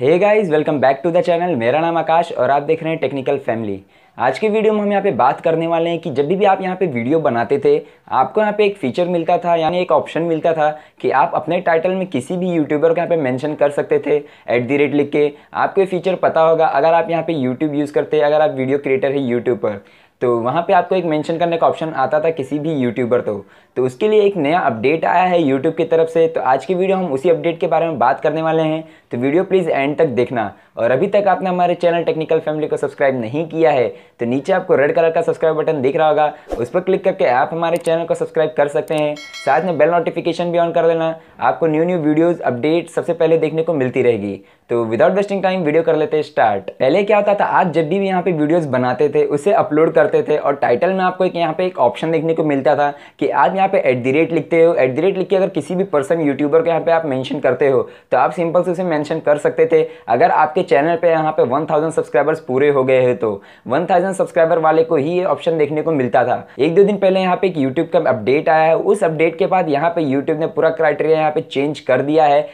hey guys welcome back to the channel मेरा नाम आकाश और आप देख रहे हैं टेक्निकल फैमिली आज के वीडियो में हम यहाँ पे बात करने वाले हैं कि जब भी आप यहाँ पे वीडियो बनाते थे आपको यहाँ पे एक फीचर मिलता था यानी एक ऑप्शन मिलता था कि आप अपने टाइटल में किसी भी यूट्यूबर को यहाँ पे मेंशन कर सकते थे एट दी रेट लिख के आपको ये फीचर पता होगा अगर आप यहाँ पे यूट्यूब यूज़ करते अगर आप वीडियो क्रिएटर है यूट्यूब पर तो वहाँ पे आपको एक मेंशन करने का ऑप्शन आता था किसी भी यूट्यूबर तो तो उसके लिए एक नया अपडेट आया है यूट्यूब की तरफ से तो आज की वीडियो हम उसी अपडेट के बारे में बात करने वाले हैं तो वीडियो प्लीज़ एंड तक देखना और अभी तक आपने हमारे चैनल टेक्निकल फैमिली को सब्सक्राइब नहीं किया है तो नीचे आपको रेड कलर का सब्सक्राइब बटन दिख रहा होगा उस पर क्लिक करके आप हमारे चैनल को सब्सक्राइब कर सकते हैं साथ में बेल नोटिफिकेशन भी ऑन कर देना आपको न्यू न्यू वीडियोज़ अपडेट सबसे पहले देखने को मिलती रहेगी तो विदाउट वेस्टिंग टाइम वीडियो कर लेते हैं स्टार्ट पहले क्या होता था आप जब भी यहाँ पे वीडियोस बनाते थे उसे अपलोड करते थे और टाइटल में आपको एक यहाँ पे एक ऑप्शन देखने को मिलता था कि आप यहाँ पे एट दी रेट लिखते हो एट दी रेट लिख के अगर किसी भी पर्सन यूट्यूबर को यहाँ पे आप मेंशन करते हो तो आप सिंपल से उसे मेंशन कर सकते थे अगर आपके चैनल पे यहाँ पे 1000 सब्सक्राइबर्स पूरे हो गए हैं तो 1000 सब्सक्राइबर वाले को ही ये ऑप्शन देखने को मिलता था एक दो दिन पहले यहाँ पे एक यूट्यूब का अपडेट आया है उस अपडेट के बाद यहाँ पे यूट्यूब ने पूरा क्राइटेरिया यहाँ पे चेंज कर दिया है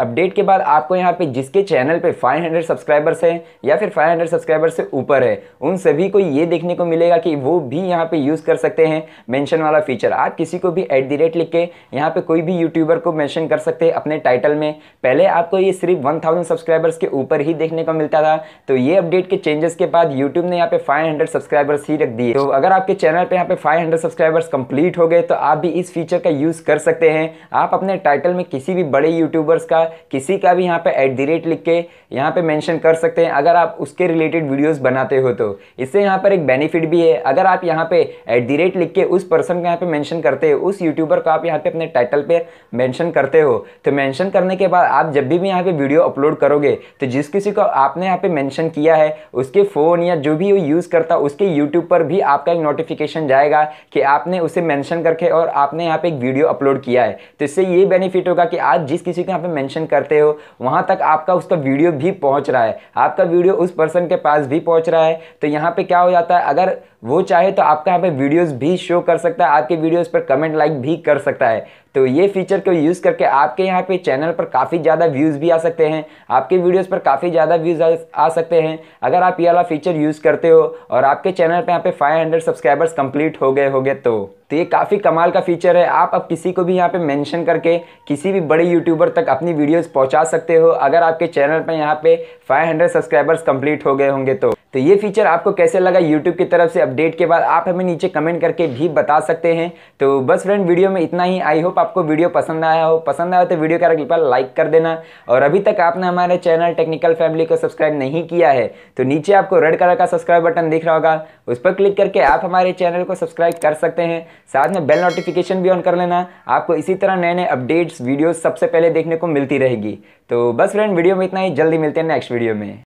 अपडेट के बाद आपको यहाँ पे जिसके चैनल पे 500 सब्सक्राइबर्स हैं या फिर 500 सब्सक्राइबर्स से ऊपर है उन सभी को ये देखने को मिलेगा कि वो भी यहाँ पे यूज़ कर सकते हैं मेंशन वाला फीचर आप किसी को भी एट दी रेट लिख के यहाँ पे कोई भी यूट्यूबर को मेंशन कर सकते हैं अपने टाइटल में पहले आपको ये सिर्फ वन सब्सक्राइबर्स के ऊपर ही देखने को मिलता था तो ये अपडेट के चेंजेस के बाद यूट्यूब ने यहाँ पे फाइव सब्सक्राइबर्स ही रख दिए तो अगर आपके चैनल पर यहाँ पे फाइव सब्सक्राइबर्स कंप्लीट हो गए तो आप भी इस फीचर का यूज़ कर सकते हैं आप अपने टाइटल में किसी भी बड़े यूट्यूबर्स का किसी का भी यहाँ पे एट दी रेट लिख के यहाँ पे मेंशन कर सकते हैं अगर आप उसके रिलेटेड वीडियोस बनाते हो तो इससे यहाँ पर एक बेनिफिट भी है अगर आप यहाँ पे एट दी रेट लिख के उस पर्सन का यहाँ पे मेंशन करते हो उस यूट्यूबर को आप यहाँ पे अपने टाइटल पे मेंशन करते हो तो मेंशन करने के बाद आप जब भी यहाँ पे वीडियो अपलोड करोगे तो जिस किसी को आपने यहाँ पे मेंशन किया है उसके फ़ोन या जो भी वो यूज़ करता उसके यूट्यूब पर भी आपका एक नोटिफिकेशन जाएगा कि आपने उसे मेंशन करके और आपने यहाँ पे एक वीडियो अपलोड किया है तो इससे ये बेनिफिट होगा कि आप जिस किसी को यहाँ पे मेंशन क्वेश्चन करते हो वहाँ तक आपका उसका वीडियो भी पहुँच रहा है आपका वीडियो उस पर्सन के पास भी पहुँच रहा है तो यहाँ पर क्या हो जाता है अगर वो चाहे तो आपका यहाँ पर वीडियोज़ भी शो कर सकता है आपके वीडियोज़ पर कमेंट लाइक भी कर सकता है तो ये फीचर को यूज़ करके आपके यहाँ पे चैनल पर काफ़ी ज़्यादा व्यूज़ भी आ सकते हैं आपके वीडियोस पर काफ़ी ज़्यादा व्यूज़ आ सकते हैं अगर आप ये वाला फीचर यूज़ करते हो और आपके चैनल पर यहाँ पे 500 सब्सक्राइबर्स कंप्लीट हो गए होंगे तो तो ये काफ़ी कमाल का फीचर है आप अब किसी को भी यहाँ पे मेंशन करके किसी भी बड़े यूट्यूबर तक अपनी वीडियोस पहुँचा सकते हो अगर आपके चैनल पर यहाँ पे 500 सब्सक्राइबर्स कंप्लीट हो गए होंगे तो तो ये फीचर आपको कैसे लगा यूट्यूब की तरफ से अपडेट के बाद आप हमें नीचे कमेंट करके भी बता सकते हैं तो बस फ्रेंड वीडियो में इतना ही आई होप आपको वीडियो पसंद आया हो पसंद आया तो वीडियो का कृपया लाइक कर देना और अभी तक आपने हमारे चैनल टेक्निकल फैमिली को सब्सक्राइब नहीं किया है तो नीचे आपको रेड कलर का सब्सक्राइब बटन दिख रहा होगा उस पर क्लिक करके आप हमारे चैनल को सब्सक्राइब कर सकते हैं साथ में बेल नोटिफिकेशन भी ऑन कर लेना आपको इसी तरह नए नए अपडेट्स वीडियोज सबसे पहले देखने को मिलती रहेगी तो बस फ्रेंड वीडियो में इतना ही जल्दी मिलते हैं नेक्स्ट वीडियो में